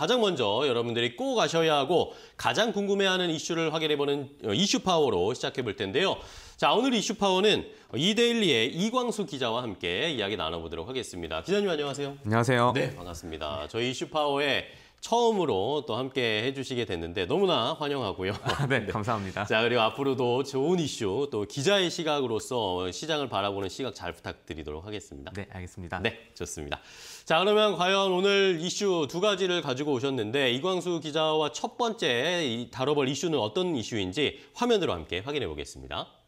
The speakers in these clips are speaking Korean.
가장 먼저 여러분들이 꼭 아셔야 하고 가장 궁금해하는 이슈를 확인해보는 어, 이슈 파워로 시작해 볼 텐데요. 자, 오늘 이슈 파워는 이데일리의 이광수 기자와 함께 이야기 나눠보도록 하겠습니다. 기자님 안녕하세요. 안녕하세요. 네, 반갑습니다. 저희 이슈 파워에 처음으로 또 함께 해주시게 됐는데 너무나 환영하고요. 아, 네, 감사합니다. 자, 그리고 앞으로도 좋은 이슈 또 기자의 시각으로서 시장을 바라보는 시각 잘 부탁드리도록 하겠습니다. 네, 알겠습니다. 네, 좋습니다. 자, 그러면 과연 오늘 이슈 두 가지를 가지고 오셨는데 이광수 기자와 첫 번째 다뤄볼 이슈는 어떤 이슈인지 화면으로 함께 확인해 보겠습니다.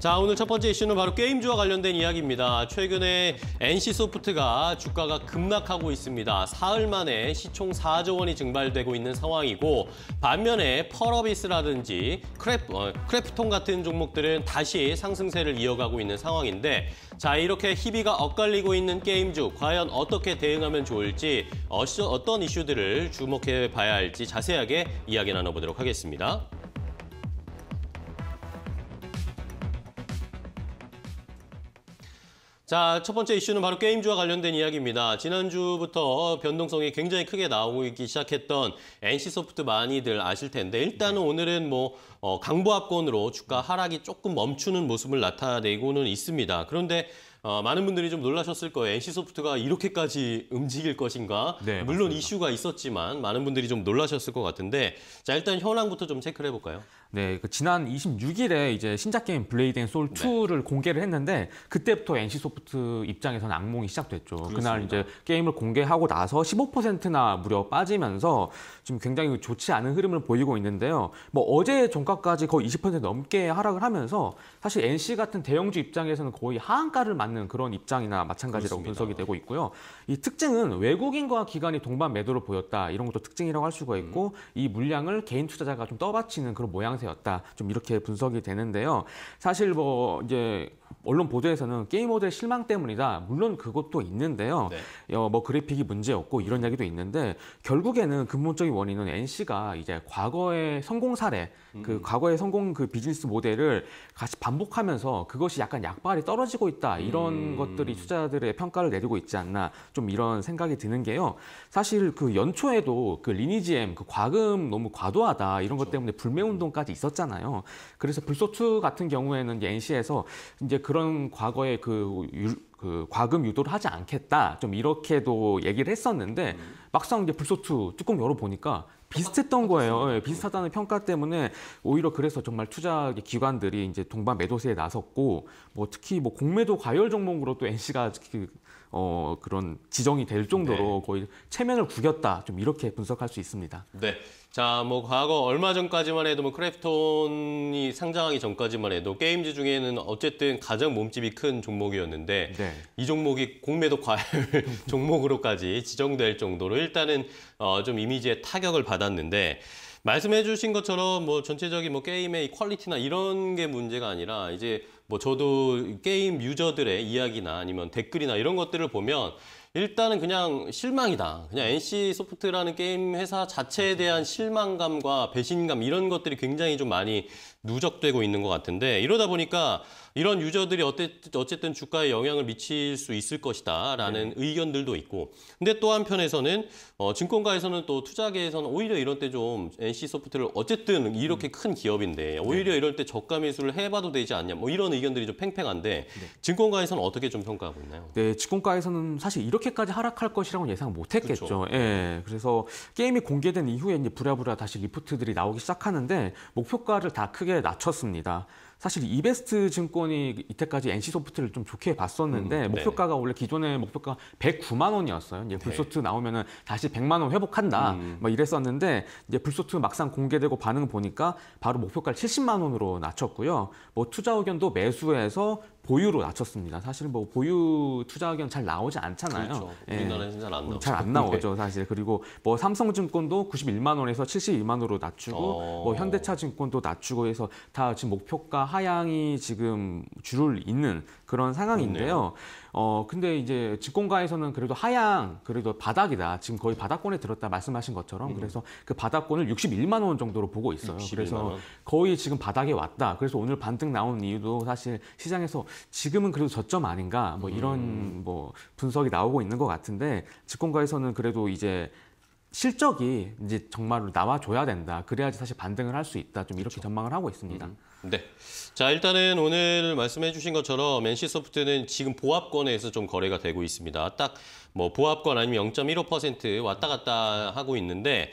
자, 오늘 첫 번째 이슈는 바로 게임주와 관련된 이야기입니다. 최근에 NC소프트가 주가가 급락하고 있습니다. 사흘 만에 시총 4조 원이 증발되고 있는 상황이고 반면에 펄어비스라든지 크래프, 어, 크래프톤 같은 종목들은 다시 상승세를 이어가고 있는 상황인데 자, 이렇게 희비가 엇갈리고 있는 게임주 과연 어떻게 대응하면 좋을지 어떤 이슈들을 주목해 봐야 할지 자세하게 이야기 나눠보도록 하겠습니다. 자, 첫 번째 이슈는 바로 게임주와 관련된 이야기입니다. 지난주부터 변동성이 굉장히 크게 나오기 고있 시작했던 NC소프트 많이들 아실 텐데 일단은 네. 오늘은 뭐 어, 강보합권으로 주가 하락이 조금 멈추는 모습을 나타내고는 있습니다. 그런데 어, 많은 분들이 좀 놀라셨을 거예요. NC소프트가 이렇게까지 움직일 것인가? 네, 물론 맞습니다. 이슈가 있었지만 많은 분들이 좀 놀라셨을 것 같은데 자 일단 현황부터 좀 체크를 해볼까요? 네, 그 지난 26일에 이제 신작 게임 블레이드 앤 소울 2를 네. 공개를 했는데 그때부터 NC소프트 입장에서는 악몽이 시작됐죠. 그렇습니다. 그날 이제 게임을 공개하고 나서 15%나 무려 빠지면서 지금 굉장히 좋지 않은 흐름을 보이고 있는데요. 뭐 어제 종가까지 거의 20% 넘게 하락을 하면서 사실 NC 같은 대형주 입장에서는 거의 하한가를 만 않는 그런 입장이나 마찬가지라고 그렇습니다. 분석이 되고 있고요. 이 특징은 외국인과 기관이 동반 매도를 보였다. 이런 것도 특징이라고 할 수가 있고 음. 이 물량을 개인 투자자가 좀 떠받치는 그런 모양새였다. 좀 이렇게 분석이 되는데요. 사실 뭐 이제 언론 보도에서는 게이머들의 실망 때문이다. 물론 그것도 있는데요. 네. 어, 뭐 그래픽이 문제였고 이런 이야기도 있는데 결국에는 근본적인 원인은 NC가 이제 과거의 성공 사례, 그 음. 그 과거의 성공 그 비즈니스 모델을 같이 반복하면서 그것이 약간 약발이 떨어지고 있다. 이런 음. 이런 음. 것들이 투자들의 자 평가를 내리고 있지 않나 좀 이런 생각이 드는 게요. 사실 그 연초에도 그 리니지엠 그 과금 너무 과도하다 이런 것 그렇죠. 때문에 불매 운동까지 있었잖아요. 그래서 불소투 같은 경우에는 이제 NC에서 이제 그런 과거의 그 유, 그 과금 유도를 하지 않겠다 좀 이렇게도 얘기를 했었는데 음. 막상 이제 불소투 뚜껑 열어 보니까 비슷했던 거예요. 예, 음. 비슷하다는 평가 때문에 오히려 그래서 정말 투자 기관들이 이제 동반 매도세에 나섰고 뭐 특히 뭐 공매도 과열 종목으로 또 NC가 그, 어 그런 지정이 될 정도로 네. 거의 체면을 구겼다 좀 이렇게 분석할 수 있습니다. 네. 자, 뭐 과거 얼마 전까지만 해도 뭐 크래프톤이 상장하기 전까지만 해도 게임즈 중에는 어쨌든 가장 몸집이 큰 종목이었는데 네. 이 종목이 공매도 과열 종목으로까지 지정될 정도로 일단은 어, 좀 이미지에 타격을 받았는데 말씀해 주신 것처럼 뭐 전체적인 뭐 게임의 퀄리티나 이런 게 문제가 아니라 이제 뭐 저도 게임 유저들의 이야기나 아니면 댓글이나 이런 것들을 보면 일단은 그냥 실망이다. 그냥 NC 음. 소프트라는 게임 회사 자체에 대한 실망감과 배신감 이런 것들이 굉장히 좀 많이 누적되고 있는 것 같은데 이러다 보니까 이런 유저들이 어쨌든 주가에 영향을 미칠 수 있을 것이다라는 네. 의견들도 있고 근데 또 한편에서는 어, 증권가에서는 또 투자계에서는 오히려 이런 때좀 NC 소프트를 어쨌든 이렇게 음. 큰 기업인데 네. 오히려 네. 이럴 때 저가 매수를 해봐도 되지 않냐 뭐 이런 의견들이 좀 팽팽한데 네. 증권가에서는 어떻게 좀 평가하고 있나요? 네, 증권가에서는 사실 이렇게 이렇게까지 하락할 것이라고는 예상 못 했겠죠. 그 그렇죠. 예. 그래서 게임이 공개된 이후에 이제 부랴부랴 다시 리포트들이 나오기 시작하는데 목표가를 다 크게 낮췄습니다. 사실 이베스트 증권이 이때까지 NC소프트를 좀 좋게 봤었는데 음, 네. 목표가가 원래 기존의 목표가 109만 원이었어요. 이제 네. 불소트 네. 나오면은 다시 100만 원 회복한다. 음. 뭐 이랬었는데 이제 불소트 막상 공개되고 반응 보니까 바로 목표가를 70만 원으로 낮췄고요. 뭐 투자 의견도 매수해서 보유로 낮췄습니다. 사실 뭐 보유 투자 의견 잘 나오지 않잖아요. 그렇죠. 우리나라에서 예. 잘안 음, 나오죠. 잘안 나오죠, 네. 사실. 그리고 뭐 삼성증권도 91만 원에서 72만 원으로 낮추고 어... 뭐 현대차증권도 낮추고 해서 다 지금 목표가 하향이 지금 줄을 잇는 그런 상황인데요. 있네요. 어 근데 이제 증권가에서는 그래도 하향 그래도 바닥이다. 지금 거의 바닥권에 들었다 말씀하신 것처럼 음. 그래서 그 바닥권을 61만 원 정도로 보고 있어요. 그래서 거의 지금 바닥에 왔다. 그래서 오늘 반등 나온 이유도 사실 시장에서 지금은 그래도 저점 아닌가 뭐 음. 이런 음. 뭐 분석이 나오고 있는 것 같은데 증권가에서는 그래도 이제 실적이 이제 정말로 나와줘야 된다. 그래야지 사실 반등을 할 수 있다. 좀 이렇게 그렇죠. 전망을 하고 있습니다. 음. 네. 자, 일단은 오늘 말씀해 주신 것처럼 NC소프트는 지금 보합권에서 좀 거래가 되고 있습니다. 딱 뭐 보합권 아니면 0.15% 왔다 갔다 하고 있는데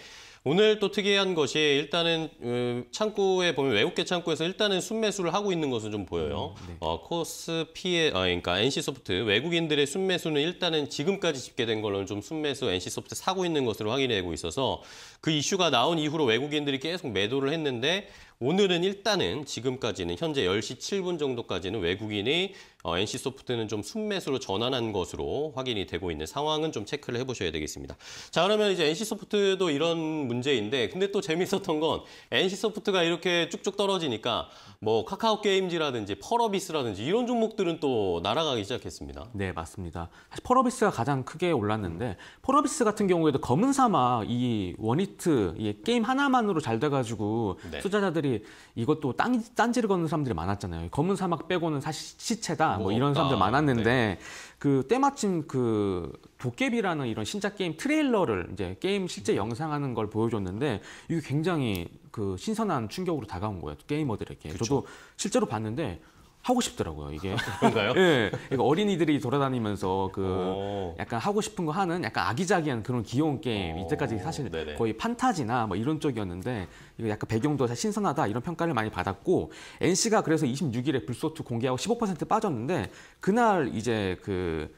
오늘 또 특이한 것이 일단은 어, 창구에 보면 외국계 창구에서 일단은 순매수를 하고 있는 것은 좀 보여요. 음, 네. 어, 코스피에 아, 그러니까 NC소프트 외국인들의 순매수는 일단은 지금까지 집계된 걸로는 좀 순매수 NC소프트 사고 있는 것으로 확인되고 있어서 그 이슈가 나온 이후로 외국인들이 계속 매도를 했는데 오늘은 일단은 지금까지는 현재 10시 7분 정도까지는 외국인이 어, NC소프트는 좀 순매수로 전환한 것으로 확인이 되고 있는 상황은 좀 체크를 해보셔야 되겠습니다. 자 그러면 이제 NC소프트도 이런 문제인데 근데 또 재밌었던 건 NC소프트가 이렇게 쭉쭉 떨어지니까 뭐 카카오 게임즈라든지 펄어비스라든지 이런 종목들은 또 날아가기 시작했습니다. 네 맞습니다. 사실 펄어비스가 가장 크게 올랐는데 펄어비스 같은 경우에도 검은 사막 이원이트이 게임 하나만으로 잘 돼가지고 네. 투자자들이 사람들이 이것도 딴, 딴지를 거는 사람들이 많았잖아요. 검은 사막 빼고는 사실 시체다 뭐, 뭐 이런 사람들 많았는데 네. 그 때마침 그 도깨비라는 이런 신작 게임 트레일러를 이제 게임 실제 음. 영상하는 걸 보여줬는데 이게 굉장히 그 신선한 충격으로 다가온 거예요 게이머들에게. 그쵸. 저도 실제로 봤는데 하고 싶더라고요 이게 그런가요? 예, 그러니까 어린이들이 돌아다니면서 그 약간 하고 싶은 거 하는 약간 아기자기한 그런 귀여운 게임 이때까지 사실 네네. 거의 판타지나 뭐 이런 쪽이었는데 이거 약간 배경도 사 신선하다 이런 평가를 많이 받았고 NC가 그래서 26일에 불소투 공개하고 15% 빠졌는데 그날 이제 그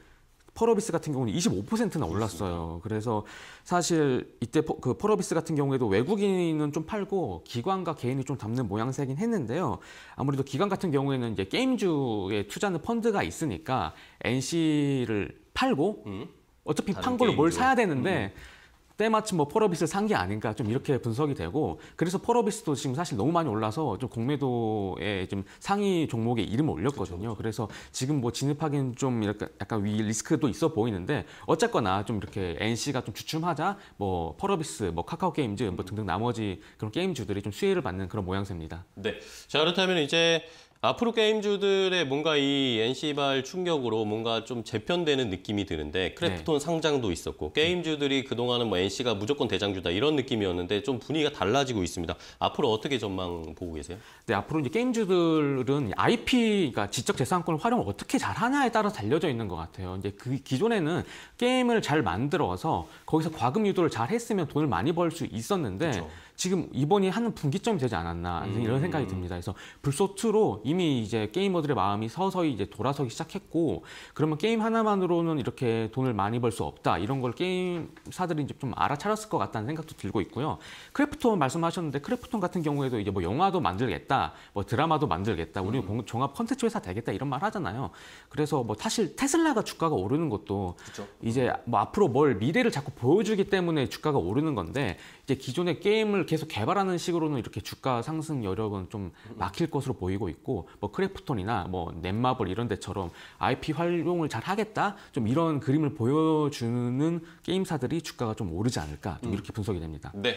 펄어비스 같은 경우는 25%나 올랐어요. 그래서 사실 이때 퍼, 그 펄어비스 같은 경우에도 외국인은 좀 팔고 기관과 개인이 좀 담는 모양새긴 했는데요. 아무래도 기관 같은 경우에는 이제 게임주에 투자하는 펀드가 있으니까 NC를 팔고 음? 어차피 판 걸로 뭘 사야 되는데 음. 때마침 뭐 포러비스 산게 아닌가 좀 이렇게 분석이 되고 그래서 포러비스도 지금 사실 너무 많이 올라서 좀 공매도에 좀 상위 종목에 이름을 올렸거든요. 그렇죠. 그래서 지금 뭐 진입하기는 좀 이렇게 약간 위 리스크도 있어 보이는데 어쨌거나 좀 이렇게 NC가 좀 주춤하자 뭐 포러비스, 뭐 카카오 게임즈 뭐 등등 나머지 그런 게임주들이 좀 수혜를 받는 그런 모양새입니다. 네. 자 그렇다면 이제 앞으로 게임주들의 뭔가 이 NC발 충격으로 뭔가 좀 재편되는 느낌이 드는데 크래프톤 네. 상장도 있었고 게임주들이 그동안은 뭐 NC가 무조건 대장주다 이런 느낌이었는데 좀 분위기가 달라지고 있습니다. 앞으로 어떻게 전망 보고 계세요? 네, 앞으로 이제 게임주들은 IP, 그러니까 지적 재산권을 활용을 어떻게 잘 하냐에 따라 달려져 있는 것 같아요. 이제 그 기존에는 게임을 잘 만들어서 거기서 과금 유도를 잘 했으면 돈을 많이 벌 수 있었는데 그렇 지금 이번이 한 분기점이 되지 않았나 음. 이런 생각이 듭니다. 그래서 불소2로 이미 이제 게이머들의 마음이 서서히 이제 돌아서기 시작했고 그러면 게임 하나만으로는 이렇게 돈을 많이 벌 수 없다 이런 걸 게임사들이 이제 좀 알아차렸을 것 같다는 생각도 들고 있고요. 크래프톤 말씀하셨는데 크래프톤 같은 경우에도 이제 뭐 영화도 만들겠다, 뭐 드라마도 만들겠다, 우리 음. 종합 컨텐츠 회사 되겠다 이런 말 하잖아요. 그래서 뭐 사실 테슬라가 주가가 오르는 것도 그쵸. 이제 뭐 앞으로 뭘 미래를 자꾸 보여주기 때문에 주가가 오르는 건데 이제 기존의 게임을 계속 개발하는 식으로는 이렇게 주가 상승 여력은 좀 막힐 것으로 보이고 있고 뭐 크래프톤이나 뭐 넷마블 이런 데처럼 IP 활용을 잘 하겠다 좀 이런 그림을 보여주는 게임사들이 주가가 좀 오르지 않을까 좀 음. 이렇게 분석이 됩니다. 네.